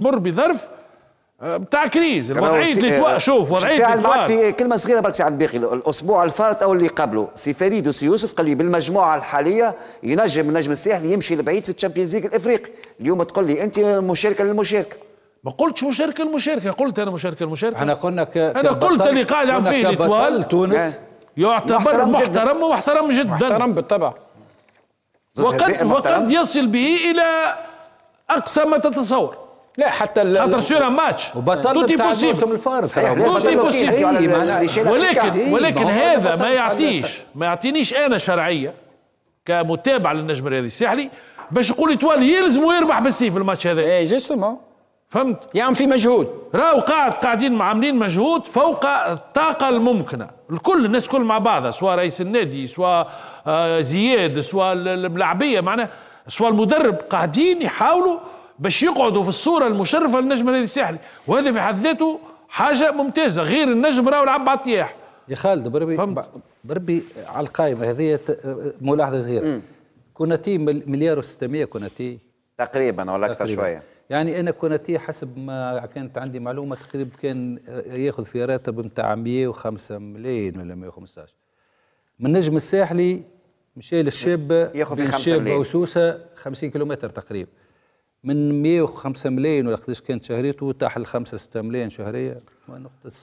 مر بظرف آه، بتاع كريز الوضعيه اللي آه، شوف وضعيه اللي في كلمه صغيره برك سي عبد الباقي الاسبوع الفارط او اللي قبله سي فريد وسي يوسف قال لي بالمجموعه الحاليه ينجم النجم الساحلي يمشي لبعيد في الشامبيونز ليغ الافريقي اليوم تقول لي انت مشاركه للمشاركه ما قلتش مشاركه للمشاركة قلت انا مشاركه للمشاركة انا قلنا ك... انا قلت اللي قاعد عم فيه الاطوال تونس أه. يعتبر محترم ومحترم جدا محترم بالطبع وقد وقد يصل به الى اقصى ما تتصور لا حتى خاطر سور ماتش توتي بوسيبل توتي بوسيبل ولكن ولكن هذا ما يعطيش ما يعطينيش انا شرعيه كمتابع للنجم الرياضي الساحلي باش يقول ايطوالي يلزم ويربح بالسيف الماتش هذا اي جوستومون فهمت يعمل يعني في مجهود راهو قاعد قاعدين عاملين مجهود فوق الطاقه الممكنه الكل الناس الكل مع بعضها سواء رئيس النادي سواء آه، زياد سواء الملاعبيه معناها سواء المدرب قاعدين يحاولوا باش يقعدوا في الصوره المشرفه للنجم النادي الساحلي وهذا في حد ذاته حاجه ممتازه غير النجم راهو لعب الطياح يا خالد بربي بربي على القائمه هذه ملاحظه صغيره كوناتي مليار و600 كوناتي تقريبا ولا اكثر شويه يعني انا كوناتي حسب ما كانت عندي معلومه تقريبا كان ياخذ في راتب نتاع 105 ملايين ولا 115 من النجم الساحلي مشى للشابه ياخذ في 5 ملايين وسوسه 50 كيلومتر تقريبا من 105 ملايين ولا قداش كانت شهريته تاع ل 5 6 ملايين شهريه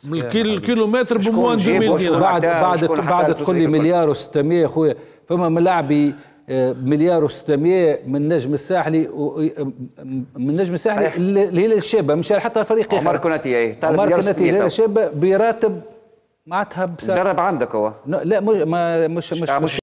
من الكيل كيلومتر بموان 2000 دينار بعد بعد بعد تقول لي مليار و600 خويا فما ملاعبي آه، مليار و600 من النجم الساحلي و... من النجم الساحلي الهلال الشابه مش حتى الفريق عمر اي عمر كناتي الهلال الشابه براتب معناتها درب عندك هو لا مش مش مش, مش